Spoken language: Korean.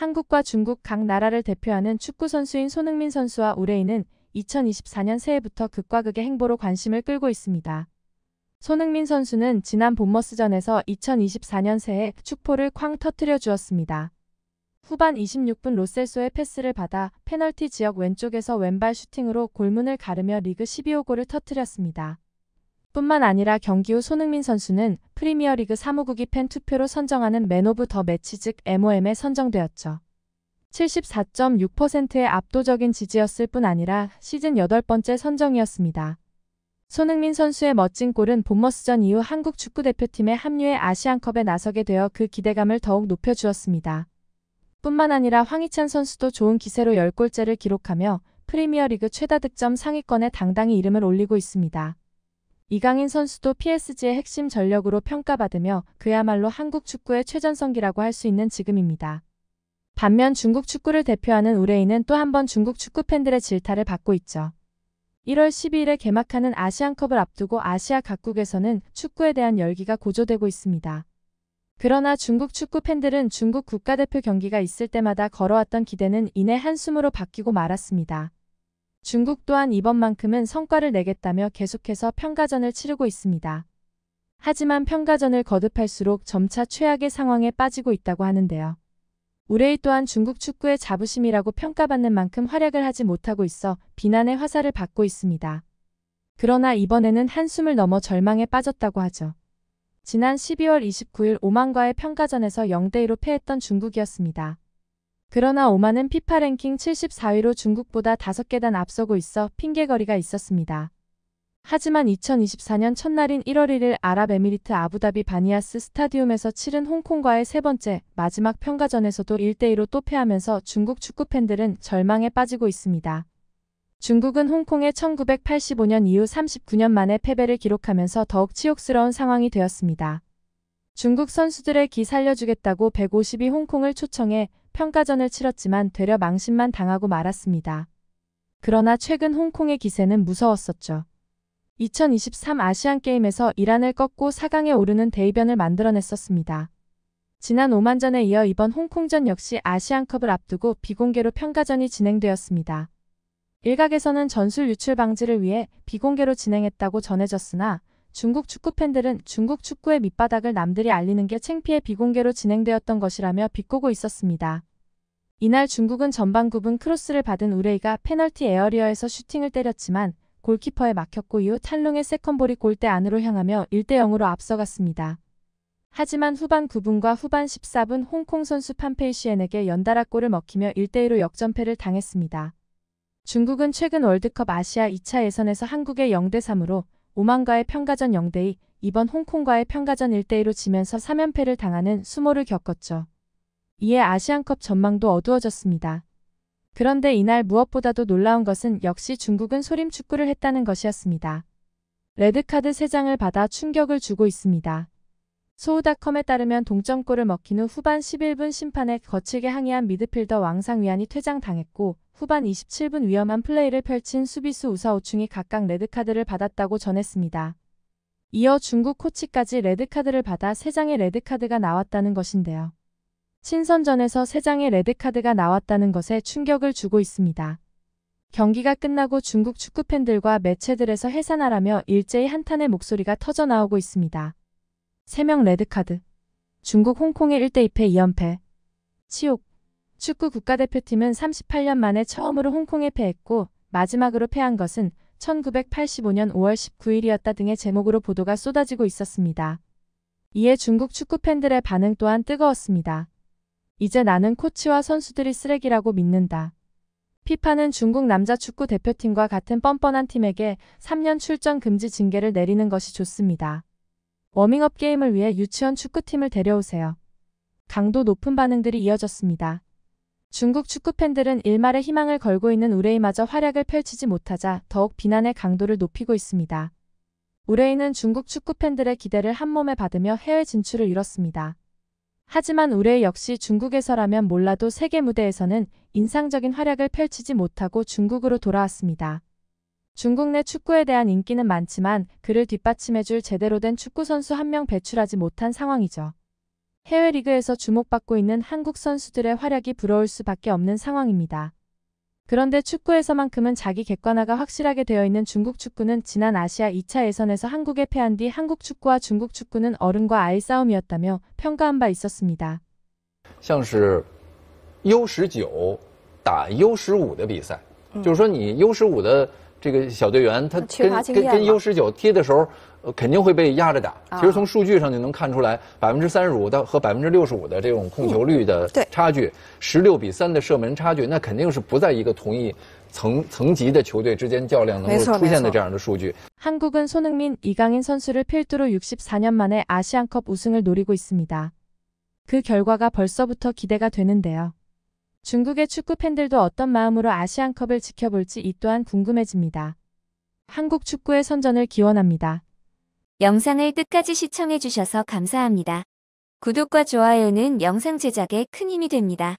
한국과 중국 각 나라를 대표하는 축구선수인 손흥민 선수와 우레이는 2024년 새해부터 극과 극의 행보로 관심을 끌고 있습니다. 손흥민 선수는 지난 본머스전에서 2024년 새해 축포를 쾅 터트려 주었습니다. 후반 26분 로셀소의 패스를 받아 페널티 지역 왼쪽에서 왼발 슈팅으로 골문을 가르며 리그 12호 골을 터트렸습니다. 뿐만 아니라 경기 후 손흥민 선수는 프리미어리그 사무국이 팬 투표로 선정하는 맨 오브 더 매치 즉 MOM에 선정되었죠. 74.6%의 압도적인 지지였을 뿐 아니라 시즌 8번째 선정이었습니다. 손흥민 선수의 멋진 골은 본머스전 이후 한국 축구대표팀의 합류에 아시안컵에 나서게 되어 그 기대감을 더욱 높여주었습니다. 뿐만 아니라 황희찬 선수도 좋은 기세로 10골째를 기록하며 프리미어리그 최다 득점 상위권에 당당히 이름을 올리고 있습니다. 이강인 선수도 PSG의 핵심 전력으로 평가받으며 그야말로 한국 축구의 최전성기라고 할 수 있는 지금입니다. 반면 중국 축구를 대표하는 우레이는 또 한 번 중국 축구 팬들의 질타를 받고 있죠. 1월 12일에 개막하는 아시안컵을 앞두고 아시아 각국에서는 축구에 대한 열기가 고조되고 있습니다. 그러나 중국 축구 팬들은 중국 국가대표 경기가 있을 때마다 걸어왔던 기대는 이내 한숨으로 바뀌고 말았습니다. 중국 또한 이번만큼은 성과를 내겠다며 계속해서 평가전을 치르고 있습니다. 하지만 평가전을 거듭할수록 점차 최악의 상황에 빠지고 있다고 하는데요. 우레이 또한 중국 축구의 자부심이라고 평가받는 만큼 활약을 하지 못하고 있어 비난의 화살을 받고 있습니다. 그러나 이번에는 한숨을 넘어 절망에 빠졌다고 하죠. 지난 12월 29일 오만과의 평가전에서 0대2로 패했던 중국이었습니다. 그러나 오만은 피파 랭킹 74위로 중국보다 5계단 앞서고 있어 핑계거리가 있었습니다. 하지만 2024년 첫날인 1월 1일 아랍에미리트 아부다비 바니아스 스타디움에서 치른 홍콩과의 세 번째 마지막 평가전에서도 1대2로 또 패하면서 중국 축구 팬들은 절망에 빠지고 있습니다. 중국은 홍콩에 1985년 이후 39년 만에 패배를 기록하면서 더욱 치욕스러운 상황이 되었습니다. 중국 선수들의 기 살려주겠다고 152 홍콩을 초청해 평가전을 치렀지만 되려 망신만 당하고 말았습니다. 그러나 최근 홍콩의 기세는 무서웠었죠. 2023 아시안게임에서 이란을 꺾고 4강에 오르는 대의변을 만들어냈었습니다. 지난 5만전에 이어 이번 홍콩전 역시 아시안컵을 앞두고 비공개로 평가전이 진행되었습니다. 일각에서는 전술 유출 방지를 위해 비공개로 진행했다고 전해졌으나 중국 축구 팬들은 중국 축구의 밑바닥을 남들이 알리는 게챙피해 비공개로 진행되었던 것이라며 비꼬고 있었습니다. 이날 중국은 전반 9분 크로스를 받은 우레이가 페널티 에어리어에서 슈팅을 때렸지만 골키퍼에 막혔고 이후 탈룽의 세컨볼이 골대 안으로 향하며 1대0으로 앞서갔습니다. 하지만 후반 9분과 후반 14분 홍콩 선수 판페이시엔에게 연달아 골을 먹히며 1대2로 역전패를 당했습니다. 중국은 최근 월드컵 아시아 2차 예선에서 한국의 0대3으로 오만과의 평가전 0대2, 이번 홍콩과의 평가전 1대2로 지면서 3연패를 당하는 수모를 겪었죠. 이에 아시안컵 전망도 어두워졌습니다. 그런데 이날 무엇보다도 놀라운 것은 역시 중국은 소림 축구를 했다는 것이었습니다. 레드카드 3장을 받아 충격을 주고 있습니다. 소우닷컴에 따르면 동점골을 먹힌 후 후반 11분 심판에 거칠게 항의한 미드필더 왕상 위안이 퇴장당했고 후반 27분 위험한 플레이를 펼친 수비수 우사오충이 각각 레드카드를 받았다고 전했습니다. 이어 중국 코치까지 레드카드를 받아 3장의 레드카드가 나왔다는 것인데요. 친선전에서 3장의 레드카드가 나왔다는 것에 충격을 주고 있습니다. 경기가 끝나고 중국 축구팬들과 매체들에서 해산하라며 일제히 한탄의 목소리가 터져나오고 있습니다. 3명 레드카드. 중국 홍콩의 1대 2패 2연패. 치욕. 축구 국가대표팀은 38년 만에 처음으로 홍콩에 패했고 마지막으로 패한 것은 1985년 5월 19일이었다 등의 제목으로 보도가 쏟아지고 있었습니다. 이에 중국 축구 팬들의 반응 또한 뜨거웠습니다. 이제 나는 코치와 선수들이 쓰레기라고 믿는다. 피파는 중국 남자 축구 대표팀과 같은 뻔뻔한 팀에게 3년 출전 금지 징계를 내리는 것이 좋습니다. 워밍업 게임을 위해 유치원 축구팀을 데려오세요. 강도 높은 반응들이 이어졌습니다. 중국 축구 팬들은 일말의 희망을 걸고 있는 우레이마저 활약을 펼치지 못하자 더욱 비난의 강도를 높이고 있습니다. 우레이는 중국 축구 팬들의 기대를 한몸에 받으며 해외 진출을 이뤘습니다. 하지만 우레이 역시 중국에서라면 몰라도 세계 무대에서는 인상적인 활약을 펼치지 못하고 중국으로 돌아왔습니다. 중국 내 축구에 대한 인기는 많지만 그를 뒷받침해줄 제대로 된 축구 선수 한 명 배출하지 못한 상황이죠. 해외 리그에서 주목받고 있는 한국 선수들의 활약이 부러울 수밖에 없는 상황입니다. 그런데 축구에서만큼은 자기 객관화가 확실하게 되어 있는 중국 축구는 지난 아시아 2차 예선에서 한국에 패한 뒤 한국 축구와 중국 축구는 어른과 아이 싸움이었다며 평가한 바 있었습니다. 像是 U19 打 U15 的比赛，就是说你 U15 的这个小队员，他跟跟跟 U 十九踢的时候，呃，肯定会被压着打。其实从数据上就能看出来，百分之三十五到和百分之六十五的这种控球率的差距，十六比三的射门差距，那肯定是不在一个同一层层级的球队之间较量能够出现的这样的数据。韩国은손흥민이강인선수를필두로64년만에아시안컵우승을노리고있습니다그결과가벌써부터기대가되는데요 중국의 축구 팬들도 어떤 마음으로 아시안컵을 지켜볼지 이 또한 궁금해집니다. 한국 축구의 선전을 기원합니다. 영상을 끝까지 시청해주셔서 감사합니다. 구독과 좋아요는 영상 제작에 큰 힘이 됩니다.